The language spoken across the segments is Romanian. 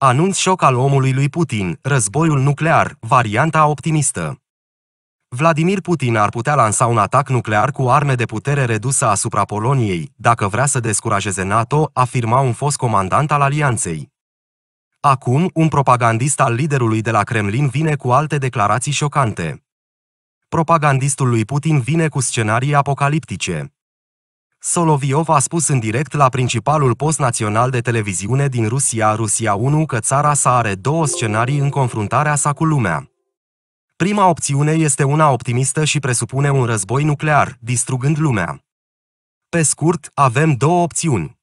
Anunț șoc al omului lui Putin, războiul nuclear, varianta optimistă. Vladimir Putin ar putea lansa un atac nuclear cu arme de putere redusă asupra Poloniei, dacă vrea să descurajeze NATO, afirma un fost comandant al alianței. Acum, un propagandist al liderului de la Kremlin vine cu alte declarații șocante. Propagandistul lui Putin vine cu scenarii apocaliptice. Soloviov a spus în direct la principalul post național de televiziune din Rusia, Rusia 1, că țara sa are două scenarii în confruntarea sa cu lumea. Prima opțiune este una optimistă și presupune un război nuclear, distrugând lumea. Pe scurt, avem două opțiuni.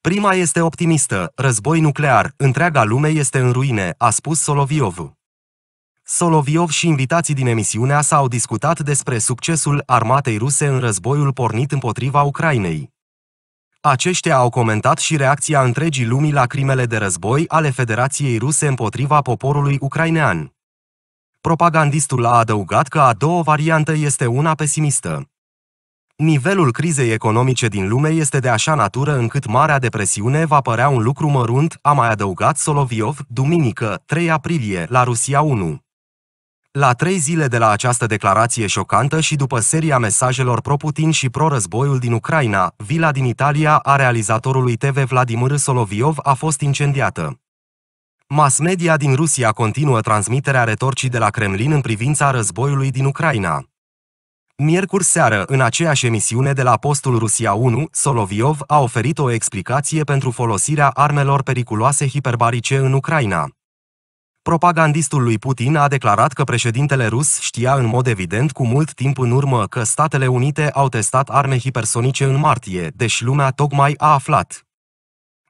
Prima este optimistă, război nuclear, întreaga lume este în ruine, a spus Soloviov. Soloviov și invitații din emisiunea s-au discutat despre succesul armatei ruse în războiul pornit împotriva Ucrainei. Aceștia au comentat și reacția întregii lumii la crimele de război ale Federației Ruse împotriva poporului ucrainean. Propagandistul a adăugat că a doua variantă este una pesimistă. Nivelul crizei economice din lume este de așa natură încât Marea Depresiune va părea un lucru mărunt, a mai adăugat Soloviov, duminică, 3 aprilie, la Rusia 1. La trei zile de la această declarație șocantă și după seria mesajelor pro-Putin și pro-războiul din Ucraina, vila din Italia a realizatorului TV Vladimir Soloviov a fost incendiată. Mass media din Rusia continuă transmiterea retorcii de la Kremlin în privința războiului din Ucraina. Miercuri seară, în aceeași emisiune de la postul Rusia 1, Soloviov a oferit o explicație pentru folosirea armelor periculoase hiperbarice în Ucraina. Propagandistul lui Putin a declarat că președintele rus știa în mod evident cu mult timp în urmă că Statele Unite au testat arme hipersonice în martie, deși lumea tocmai a aflat.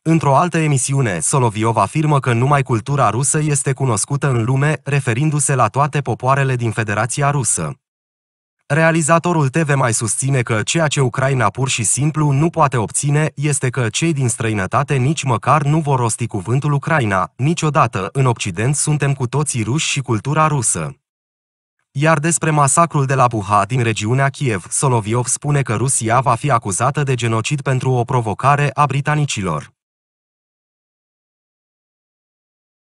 Într-o altă emisiune, Soloviov afirmă că numai cultura rusă este cunoscută în lume, referindu-se la toate popoarele din Federația Rusă. Realizatorul TV mai susține că ceea ce Ucraina pur și simplu nu poate obține este că cei din străinătate nici măcar nu vor rosti cuvântul Ucraina, niciodată în Occident suntem cu toții ruși și cultura rusă. Iar despre masacrul de la Buha din regiunea Kiev, Soloviov spune că Rusia va fi acuzată de genocid pentru o provocare a britanicilor.